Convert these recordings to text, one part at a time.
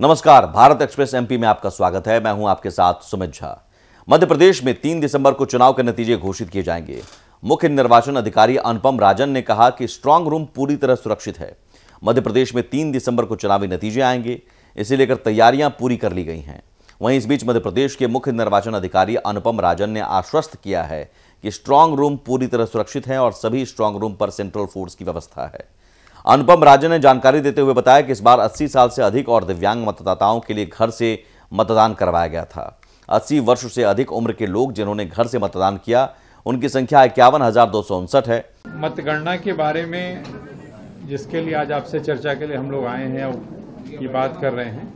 नमस्कार Bharat express MP में आपका स्वागत है मैं हूं आपके साथ सुमित झा मध्य प्रदेश में तीन दिसंबर को चुनाव के नतीजे घोषित किए जाएंगे मुख्य निर्वाचन अधिकारी अनुपम राजन ने कहा कि स्ट्रांग रूम पूरी तरह सुरक्षित है मध्य प्रदेश में तीन दिसंबर को चुनावी नतीजे आएंगे इसे लेकर तैयारियां पूरी कर ली गई हैं वहीं इस बीच मध्य प्रदेश के मुख्य निर्वाचन अधिकारी अनुपम राजन ने आश्वस्त किया है कि स्ट्रांग रूम पूरी तरह सुरक्षित है और सभी स्ट्रांग रूम पर सेंट्रल फोर्स की व्यवस्था है अनुपम राजन ने जानकारी देते हुए बताया कि इस बार 80 साल से अधिक और दिव्यांग मतदाताओं के लिए घर से मतदान करवाया गया था 80 वर्ष से अधिक उम्र के लोग जिन्होंने घर से मतदान किया उनकी संख्या इक्यावन है मतगणना के बारे में जिसके लिए आज आपसे चर्चा के लिए हम लोग आए हैं ये बात कर रहे हैं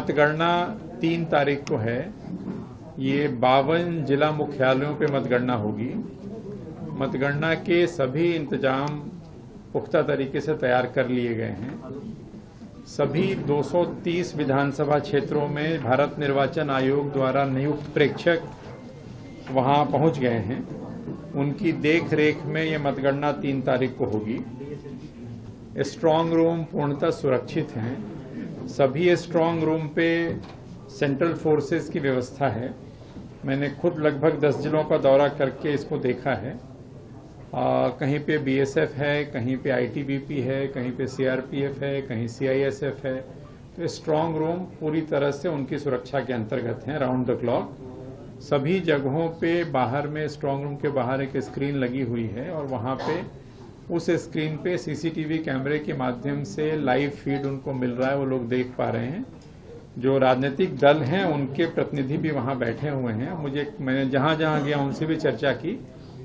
मतगणना तीन तारीख को है ये बावन जिला मुख्यालयों पे मतगणना होगी मतगणना के सभी इंतजाम पुख्ता तरीके से तैयार कर लिए गए हैं सभी 230 विधानसभा क्षेत्रों में भारत निर्वाचन आयोग द्वारा नियुक्त प्रेक्षक वहां पहुंच गए हैं उनकी देखरेख में ये मतगणना तीन तारीख को होगी स्ट्रांग रूम पूर्णतः सुरक्षित हैं सभी स्ट्रांग रूम पे सेंट्रल फोर्सेस की व्यवस्था है मैंने खुद लगभग दस जिलों का दौरा करके इसको देखा है आ, कहीं पे बीएसएफ है कहीं पे आईटीबीपी है कहीं पे सीआरपीएफ है कहीं सीआईएसएफ है तो स्ट्रांग रूम पूरी तरह से उनकी सुरक्षा के अंतर्गत हैं राउंड द क्लॉक सभी जगहों पे बाहर में स्ट्रांग रूम के बाहर एक स्क्रीन लगी हुई है और वहाँ पे उस स्क्रीन पे सीसीटीवी कैमरे के माध्यम से लाइव फीड उनको मिल रहा है वो लोग देख पा रहे हैं जो राजनीतिक दल हैं उनके प्रतिनिधि भी वहाँ बैठे हुए हैं मुझे मैंने जहाँ जहाँ गया उनसे भी चर्चा की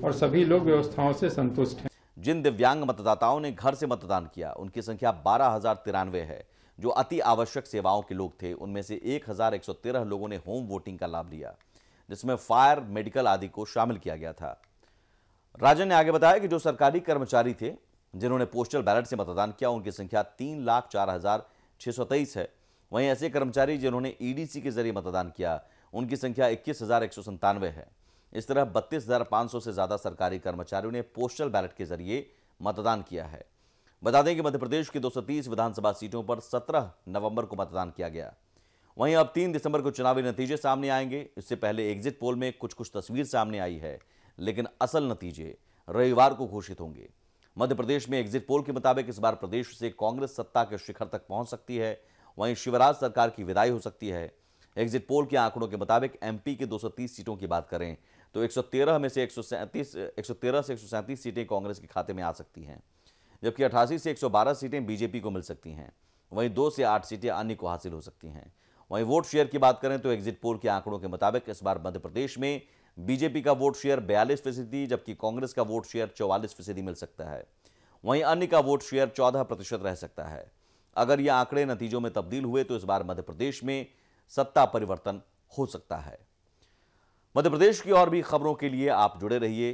और सभी लोग व्यवस्थाओं से संतुष्ट हैं जिन दिव्यांग मतदाताओं ने घर से मतदान किया उनकी संख्या बारह हजार तिरानवे है जो अति आवश्यक सेवाओं के लोग थे उनमें से 1113 लोगों ने होम वोटिंग का लाभ लिया जिसमें फायर मेडिकल आदि को शामिल किया गया था राजन ने आगे बताया कि जो सरकारी कर्मचारी थे जिन्होंने पोस्टल बैलेट से मतदान किया उनकी संख्या तीन लाख चार हजार छह सौ तेईस है वहीं ऐसे कर्मचारी जिन्होंने ईडीसी e के जरिए मतदान किया उनकी संख्या इक्कीस हजार एक सौ संतानवे है इस तरह बत्तीस से ज़्यादा सरकारी कर्मचारियों ने पोस्टल बैलेट के जरिए मतदान किया है बता दें कि मध्य प्रदेश की 230 विधानसभा सीटों पर 17 नवंबर को मतदान किया गया वहीं अब 3 दिसंबर को चुनावी नतीजे सामने आएंगे इससे पहले एग्जिट पोल में कुछ कुछ तस्वीर सामने आई है लेकिन असल नतीजे रविवार को घोषित होंगे मध्य प्रदेश में एग्जिट पोल के मुताबिक इस बार प्रदेश से कांग्रेस सत्ता के शिखर तक पहुंच सकती है वहीं शिवराज सरकार की विदाई हो सकती है एग्जिट पोल के आंकड़ों के मुताबिक एमपी के 230 सीटों की बात करें तो 113 में से एक सौ से एक सीटें कांग्रेस के खाते में आ सकती हैं जबकि अठासी से 112 सीटें बीजेपी को मिल सकती हैं वहीं दो से आठ सीटें अन्य को हासिल हो सकती हैं वहीं वोट शेयर की बात करें तो एग्जिट पोल के आंकड़ों के मुताबिक इस बार मध्य प्रदेश में बीजेपी का वोट शेयर बयालीस फीसदी जबकि कांग्रेस का वोट शेयर चौवालीस फीसदी मिल सकता है वहीं अन्य का वोट शेयर चौदह प्रतिशत रह सकता है अगर ये आंकड़े नतीजों में तब्दील हुए तो इस बार मध्य प्रदेश में सत्ता परिवर्तन हो सकता है मध्य प्रदेश की और भी खबरों के लिए आप जुड़े रहिए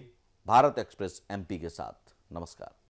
भारत एक्सप्रेस एमपी के साथ नमस्कार